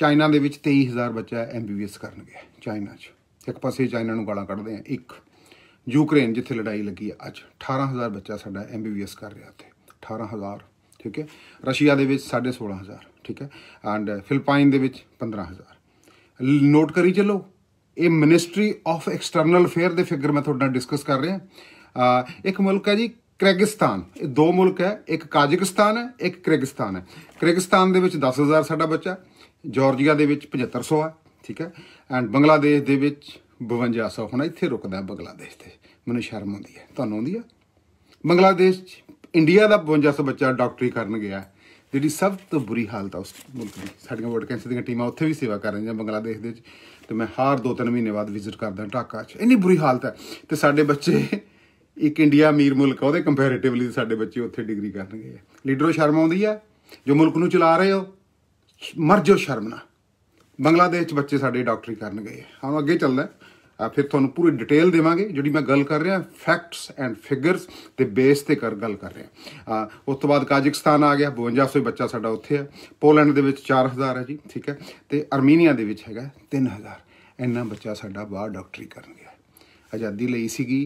China ਦੇ ਵਿੱਚ 23000 ਬੱਚਾ ਐਮਬੀਬੀਐਸ ਕਰਨਗੇ ਚਾਈਨਾ 'ਚ ਇੱਕ ਪਾਸੇ ਚਾਈਨਾ ਨੂੰ ਗਾਲਾਂ ਕੱਢਦੇ ਆ ਇੱਕ ਯੂਕਰੇਨ ਜਿੱਥੇ ਲੜਾਈ ਲੱਗੀ ਆ ਅੱਜ 18000 ਬੱਚਾ ਸਾਡਾ ਐਮਬੀਬੀਐਸ ਕਰ ਰਿਹਾ ਤੇ 18000 ਠੀਕ ਹੈ ਰਸ਼ੀਆ ਦੇ ਵਿੱਚ 16500 ਠੀਕ ਹੈ ਐਂਡ ਫਿਲਪਾਈਨ ਦੇ ਵਿੱਚ 15000 ਨੋਟ ਕਰੀ ਚੱਲੋ ਇਹ ਮਿਨਿਸਟਰੀ ਆਫ ਐਕਸਟਰਨਲ ਅਫੇਅਰ ਦੇ ਫਿਗਰ ਮੈਂ ਤੁਹਾਡੇ ਨਾਲ ਡਿਸਕਸ ਕਰ ਰਿਹਾ ਇੱਕ ਮੁਲਕ ਹੈ ਜੀ ਕ੍ਰੈਗਿਸਤਾਨ ਇਹ ਦੋ ਮੁਲਕ ਹੈ ਇੱਕ ਕਾਜ਼ਕਿਸਤਾਨ ਹੈ ਇੱਕ ਕ੍ਰੈਗਿਸਤਾਨ ਹੈ ਕ੍ਰੈਗਿਸਤਾਨ ਦੇ ਵਿੱਚ 10000 ਸਾਡਾ ਬੱਚਾ ਜਾਰਜੀਆ ਦੇ ਵਿੱਚ 7500 ਹੈ ਠੀਕ ਹੈ ਐਂਡ ਬੰਗਲਾਦੇਸ਼ ਦੇ ਵਿੱਚ 5200 ਹੁਣ ਇੱਥੇ ਰੁਕਦਾ ਬੰਗਲਾਦੇਸ਼ ਤੇ ਮੈਨੂੰ ਸ਼ਰਮ ਆਉਂਦੀ ਹੈ ਤੁਹਾਨੂੰ ਆਉਂਦੀ ਹੈ ਬੰਗਲਾਦੇਸ਼ 'ਚ ਇੰਡੀਆ ਦਾ 5200 ਬੱਚਾ ਡਾਕਟਰੀ ਕਰਨ ਗਿਆ ਜਿਹੜੀ ਸਭ ਤੋਂ ਬੁਰੀ ਹਾਲਤ ਆ ਉਸ ਮੁਲਕ ਦੀ ਸਾਡੀਆਂ ਵਰਡ ਕੈਂਸਰ ਦੀਆਂ ਟੀਮਾਂ ਉੱਥੇ ਵੀ ਸੇਵਾ ਕਰ ਰਹੀਆਂ ਬੰਗਲਾਦੇਸ਼ ਦੇ ਵਿੱਚ ਤੇ ਮੈਂ ਹਰ 2-3 ਮਹੀਨੇ ਬਾਅਦ ਵਿਜ਼ਿਟ ਕਰਦਾ ਢਾਕਾ 'ਚ ਇੰਨੀ ਬੁਰੀ ਹਾਲਤ ਹੈ ਤੇ ਸਾਡੇ ਬੱਚੇ ਇੱਕ ਇੰਡੀਆ ਅਮੀਰ ਮੁਲਕ ਆ ਉਹਦੇ ਕੰਪੈਰੀਟਿਵਲੀ ਸਾਡੇ ਬੱਚੇ ਉੱਥੇ ਡਿਗਰੀ ਕਰਨਗੇ ਲੀਡਰੋ ਸ਼ਰਮ ਆਉਂਦੀ ਆ ਜੋ ਮੁਲਕ ਨੂੰ ਚਲਾ ਰਹੇ ਹੋ ਮਰ ਜੋ ਸ਼ਰਮ ਨਾ ਬੰਗਲਾਦੇਸ਼ ਚ ਬੱਚੇ ਸਾਡੇ ਡਾਕਟਰੀ ਕਰਨ ਗਏ ਹਾਂ ਅੱਗੇ ਚੱਲਦਾ ਆ ਫਿਰ ਤੁਹਾਨੂੰ ਪੂਰੀ ਡਿਟੇਲ ਦੇਵਾਂਗੇ ਜਿਹੜੀ ਮੈਂ ਗੱਲ ਕਰ ਰਿਹਾ ਫੈਕਟਸ ਐਂਡ ਫਿਗਰਸ ਤੇ ਬੇਸ ਤੇ ਕਰ ਗੱਲ ਕਰ ਰਿਹਾ ਆ ਉਸ ਤੋਂ ਬਾਅਦ ਕਾਜ਼ਕਿਸਤਾਨ ਆ ਗਿਆ 5200 ਬੱਚਾ ਸਾਡਾ ਉੱਥੇ ਆ ਪੋਲੈਂਡ ਦੇ ਵਿੱਚ 4000 ਹੈ ਜੀ ਠੀਕ ਹੈ ਤੇ ਅਰਮੀਨੀਆ ਦੇ ਵਿੱਚ ਹੈਗਾ 3000 ਇੰਨਾ ਬੱਚਾ ਸਾਡਾ ਬਾਹਰ ਡਾਕਟਰੀ ਕਰਨ ਗਿਆ ਆਜ਼ਾਦੀ ਲਈ ਸੀਗੀ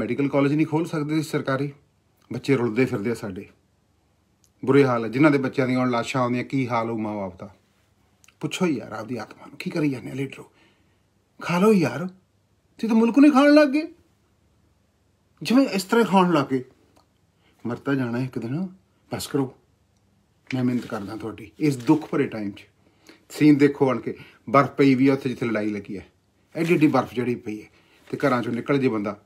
ਮੈਡੀਕਲ ਕਾਲਜ ਨਹੀਂ ਖੋਲ ਸਕਦੇ ਸੀ ਸਰਕਾਰੀ ਬੱਚੇ ਰੁਲਦੇ ਫਿਰਦੇ ਆ ਸਾਡੇ ਬੁਰੇ ਹਾਲ ਹੈ ਜਿਨ੍ਹਾਂ ਦੇ ਬੱਚਿਆਂ ਦੀਆਂ ਲਾਸ਼ਾਂ ਆਉਂਦੀਆਂ ਕੀ ਹਾਲ ਹੋ ਮਾਂ-ਬਾਪ ਦਾ ਪੁੱਛੋ ਯਾਰ ਆਪਦੀ ਆਤਮਾ ਨੂੰ ਕੀ ਕਰੀ ਜਾਂਦੇ ਆ ਲੀਡਰੋ ਖਾ ਲਓ ਯਾਰ ਤੇ ਤਾਂ ਮੁਲਕ ਨੂੰ ਖਾਣ ਲੱਗ ਗਏ ਜਿਵੇਂ ਇਸ ਤਰ੍ਹਾਂ ਖਾਣ ਲੱਗ ਗਏ ਮਰਤਾ ਜਾਣਾ ਇੱਕ ਦਿਨ ਬਸ ਕਰੋ ਮੈਂ ਮਿਹਨਤ ਕਰਦਾ ਤੁਹਾਡੀ ਇਸ ਦੁੱਖ ਭਰੇ ਟਾਈਮ 'ਚ ਸੀਨ ਦੇਖੋ ਅਣ ਕੇ ਬਰਫ਼ ਪਈ ਵੀ ਉੱਥੇ ਜਿੱਥੇ ਲੜਾਈ ਲੱਗੀ ਹੈ ਐਡੀ ਐਡੀ ਬਰਫ਼ ਜਿਹੜੀ ਪਈ ਹੈ ਤੇ ਘਰਾਂ 'ਚੋਂ ਨਿਕਲ ਜੇ ਬੰਦਾ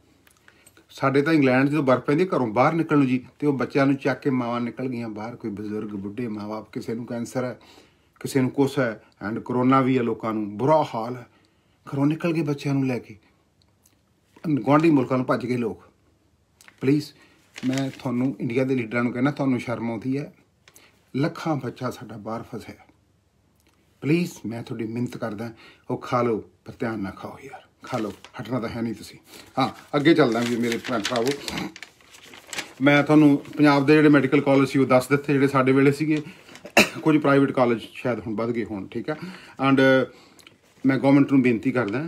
ਸਾਡੇ ਤਾਂ ਇੰਗਲੈਂਡ ਜਦੋਂ ਬਰਫ਼ ਪੈਂਦੀ ਘਰੋਂ ਬਾਹਰ ਨਿਕਲਣ ਨੂੰ ਜੀ ਤੇ ਉਹ ਬੱਚਿਆਂ ਨੂੰ ਚੱਕ ਕੇ ਮਾਵਾਂ ਨਿਕਲ ਗਈਆਂ ਬਾਹਰ ਕੋਈ ਬਜ਼ੁਰਗ ਬੁੱਢੇ ਮਾਪੇ ਕਿਸੇ ਨੂੰ ਕੈਂਸਰ ਹੈ ਕਿਸੇ ਨੂੰ ਕੁਛ ਹੈ ਐਂਡ ਕਰੋਨਾ ਵੀ ਹੈ ਲੋਕਾਂ ਨੂੰ ਬੁਰਾ ਹਾਲ ਹੈ ਘਰੋਂ ਨਿਕਲ ਕੇ ਬੱਚਿਆਂ ਨੂੰ ਲੈ ਕੇ ਗਵਾਂਢੀ ਮੁਲਕਾਂ ਨੂੰ ਭੱਜ ਗਏ ਲੋਕ ਪਲੀਜ਼ ਮੈਂ ਤੁਹਾਨੂੰ ਇੰਡੀਆ ਦੇ ਲੀਡਰਾਂ ਨੂੰ ਕਹਿੰਦਾ ਤੁਹਾਨੂੰ ਸ਼ਰਮ ਆਉਂਦੀ ਹੈ ਲੱਖਾਂ ਬੱਚਾ ਸਾਡਾ ਬਾਹਰ ਫਸਿਆ ਪਲੀਜ਼ ਮੈਂ ਤੁਹਾਡੀ ਮਿੰਤ ਕਰਦਾ ਉਹ ਖਾ ਲਓ ਪਰ ਧਿਆਨ ਨਾ ਖਾਓ ਯਾਰ ਖਾ ਲਓ ਹਟਣਾ ਤਾਂ ਹੈ ਨਹੀਂ ਤੁਸੀਂ ਹਾਂ ਅੱਗੇ ਚੱਲਦਾ ਵੀ ਮੇਰੇ ਭੈਣ ਭਰਾਵੋ ਮੈਂ ਤੁਹਾਨੂੰ ਪੰਜਾਬ ਦੇ ਜਿਹੜੇ ਮੈਡੀਕਲ ਕਾਲਜ ਸੀ ਉਹ ਦੱਸ ਦਿੱਤੇ ਜਿਹੜੇ ਸਾਡੇ ਵੇਲੇ ਸੀਗੇ ਕੁਝ ਪ੍ਰਾਈਵੇਟ ਕਾਲਜ ਸ਼ਾਇਦ ਹੁਣ ਵੱਧ ਗਏ ਹੋਣ ਠੀਕ ਹੈ ਐਂਡ ਮੈਂ ਗਵਰਨਮੈਂਟ ਨੂੰ ਬੇਨਤੀ ਕਰਦਾ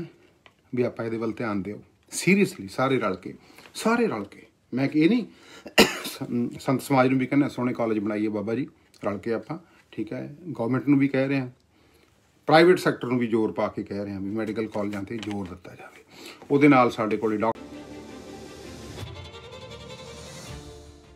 ਵੀ ਆਪਾਂ ਇਹਦੇ ਵੱਲ ਧਿਆਨ ਦਿਓ ਸੀਰੀਅਸਲੀ ਸਾਰੇ ਰਲ ਕੇ ਸਾਰੇ ਰਲ ਕੇ ਮੈਂ ਕਿ ਇਹ ਨਹੀਂ ਸੰਤ ਸਮਾਜ ਨੂੰ ਵੀ ਕਹਿੰਦਾ ਸੋਹਣੇ ਕਾਲਜ ਬਣਾਈਏ ਬਾਬਾ ਜੀ ਰਲ ਕੇ ਆਪਾਂ ਠੀਕ ਹੈ ਗਵਰਨਮੈਂਟ ਨੂੰ ਵੀ ਕਹਿ ਰਹੇ ਹਾਂ ਪ੍ਰਾਈਵੇਟ ਸੈਕਟਰ ਨੂੰ ਵੀ ਜ਼ੋਰ ਪਾ ਕੇ ਕਹਿ ਰਹੇ ਹਾਂ ਵੀ ਮੈਡੀਕਲ ਕਾਲਜਾਂ ਤੇ ਜ਼ੋਰ ਦਿੱਤਾ ਜਾਵੇ ਉਹਦੇ ਨਾਲ ਸਾਡੇ ਕੋਲੇ ਡਾਕਟਰ